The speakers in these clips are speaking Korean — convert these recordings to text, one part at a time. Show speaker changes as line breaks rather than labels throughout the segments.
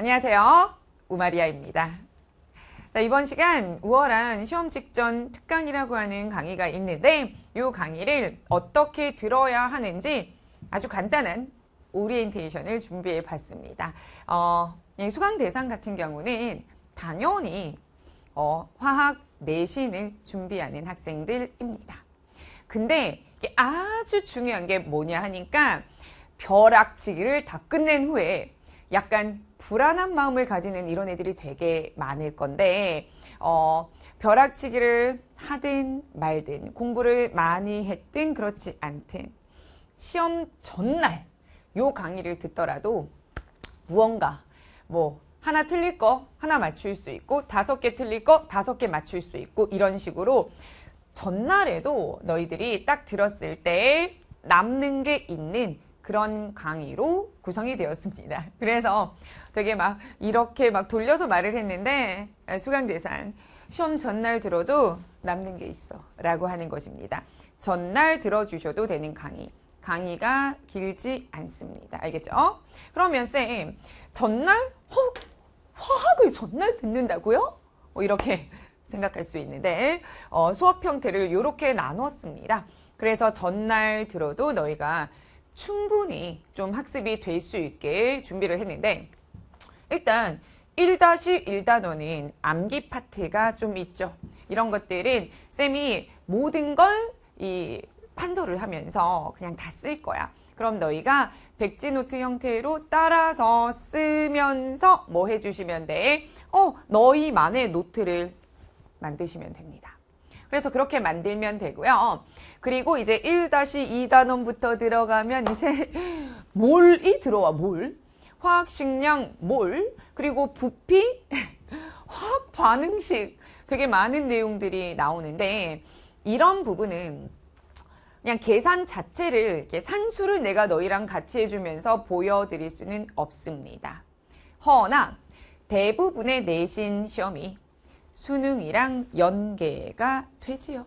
안녕하세요. 우마리아입니다. 자, 이번 시간 우월한 시험 직전 특강이라고 하는 강의가 있는데 이 강의를 어떻게 들어야 하는지 아주 간단한 오리엔테이션을 준비해 봤습니다. 어, 예, 수강 대상 같은 경우는 당연히 어, 화학 내신을 준비하는 학생들입니다. 근데 아주 중요한 게 뭐냐 하니까 벼락치기를 다 끝낸 후에 약간 불안한 마음을 가지는 이런 애들이 되게 많을 건데 어, 벼락치기를 하든 말든 공부를 많이 했든 그렇지 않든 시험 전날 요 강의를 듣더라도 무언가 뭐 하나 틀릴 거 하나 맞출 수 있고 다섯 개 틀릴 거 다섯 개 맞출 수 있고 이런 식으로 전날에도 너희들이 딱 들었을 때 남는 게 있는 그런 강의로 구성이 되었습니다. 그래서 저게 막 이렇게 막 돌려서 말을 했는데 아, 수강대상 시험 전날 들어도 남는 게 있어 라고 하는 것입니다. 전날 들어주셔도 되는 강의. 강의가 길지 않습니다. 알겠죠? 그러면 쌤, 전날? 허, 화학을 전날 듣는다고요? 뭐 이렇게 생각할 수 있는데 어, 수업 형태를 이렇게 나눴습니다. 그래서 전날 들어도 너희가 충분히 좀 학습이 될 수 있게 준비를 했는데 일단 1-1단원인 암기 파트가 좀 있죠. 이런 것들은 쌤이 모든 걸 이 판서를 하면서 그냥 다 쓸 거야. 그럼 너희가 백지 노트 형태로 따라서 쓰면서 뭐 해주시면 돼? 어, 너희만의 노트를 만드시면 됩니다. 그래서 그렇게 만들면 되고요. 그리고 이제 1-2단원부터 들어가면 이제 몰이 들어와, 몰. 화학식량 몰, 그리고 부피, 화학 반응식 되게 많은 내용들이 나오는데 이런 부분은 그냥 계산 자체를 이렇게 산수를 내가 너희랑 같이 해주면서 보여드릴 수는 없습니다. 허나 대부분의 내신 시험이 수능이랑 연계가 되지요.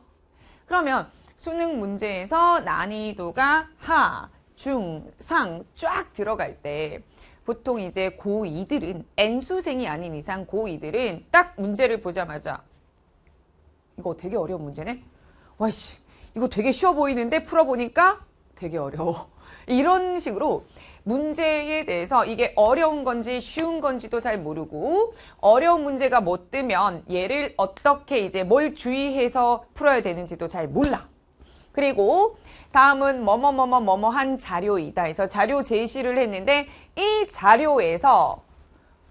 그러면 수능 문제에서 난이도가 하, 중, 상 쫙 들어갈 때 보통 이제 고2들은 N수생이 아닌 이상 고2들은 딱 문제를 보자마자 이거 되게 어려운 문제네? 와이씨 이거 되게 쉬워 보이는데 풀어보니까 되게 어려워. 이런 식으로 문제에 대해서 이게 어려운 건지 쉬운 건지도 잘 모르고 어려운 문제가 못 뭐 뜨면 얘를 어떻게 이제 뭘 주의해서 풀어야 되는지도 잘 몰라. 그리고 다음은 뭐뭐뭐뭐뭐뭐한 자료이다 해서 자료 제시를 했는데 이 자료에서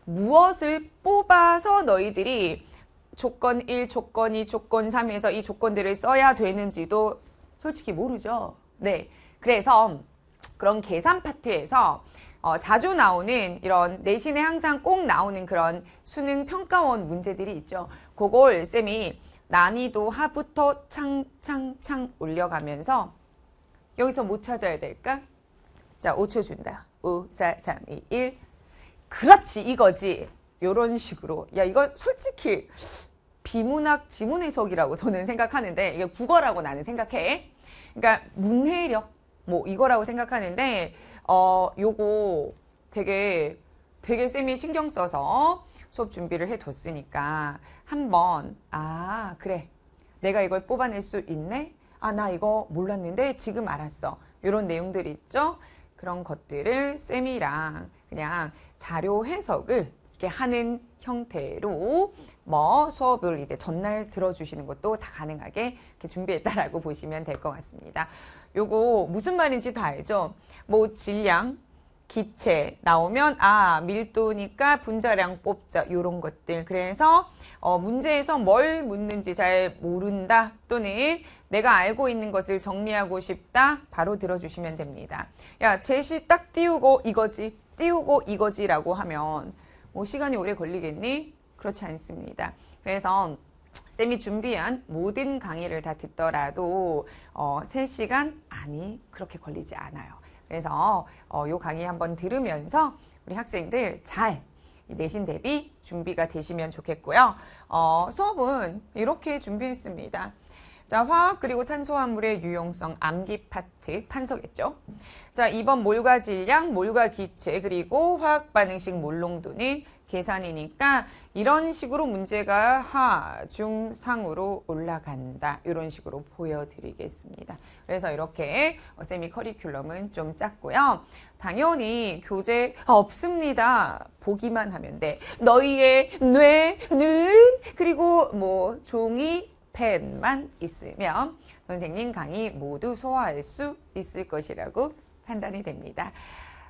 무엇을 뽑아서 너희들이 조건 1, 조건 2, 조건 3에서 이 조건들을 써야 되는지도 솔직히 모르죠. 네. 그래서 그런 계산 파트에서 어, 자주 나오는 이런 내신에 항상 꼭 나오는 그런 수능 평가원 문제들이 있죠. 그걸 쌤이 난이도 하부터 창창창 올려가면서 여기서 못 뭐 찾아야 될까? 자, 5초 준다. 5, 4, 3, 2, 1. 그렇지, 이거지. 요런 식으로. 야, 이거 솔직히 비문학 지문 해석이라고 저는 생각하는데 이게 국어라고 나는 생각해. 그러니까 문해력 뭐 이거라고 생각하는데 어 요거 되게 되게 쌤이 신경 써서 수업 준비를 해뒀으니까 한번 아 그래 내가 이걸 뽑아낼 수 있네 아 나 이거 몰랐는데 지금 알았어 이런 내용들이 있죠 그런 것들을 쌤이랑 그냥 자료 해석을 이렇게 하는 형태로 뭐 수업을 이제 전날 들어주시는 것도 다 가능하게 이렇게 준비했다라고 보시면 될 것 같습니다. 요거 무슨 말인지 다 알죠? 뭐 질량, 기체 나오면 아 밀도니까 분자량 뽑자 이런 것들 그래서 어, 문제에서 뭘 묻는지 잘 모른다 또는 내가 알고 있는 것을 정리하고 싶다 바로 들어주시면 됩니다 야 제시 딱 띄우고 이거지 띄우고 이거지라고 하면 뭐 시간이 오래 걸리겠니? 그렇지 않습니다. 그래서 쌤이 준비한 모든 강의를 다 듣더라도 어, 3시간? 아니, 그렇게 걸리지 않아요. 그래서 어, 요 강의 한번 들으면서 우리 학생들 잘 내신 대비 준비가 되시면 좋겠고요. 어, 수업은 이렇게 준비했습니다. 자, 화학 그리고 탄소화물의 유용성 암기 파트 판서겠죠. 자, 이번 몰과 질량, 몰과 기체, 그리고 화학 반응식 몰농도는 계산이니까 이런 식으로 문제가 하, 중, 상으로 올라간다. 이런 식으로 보여드리겠습니다. 그래서 이렇게 세미 커리큘럼은 좀작고요 당연히 교재 없습니다. 보기만 하면 돼. 너희의 뇌, 눈, 그리고 뭐 종이, 펜만 있으면 선생님 강의 모두 소화할 수 있을 것이라고 판단이 됩니다.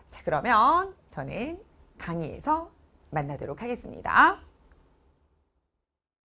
자, 그러면 저는 강의에서 만나도록 하겠습니다.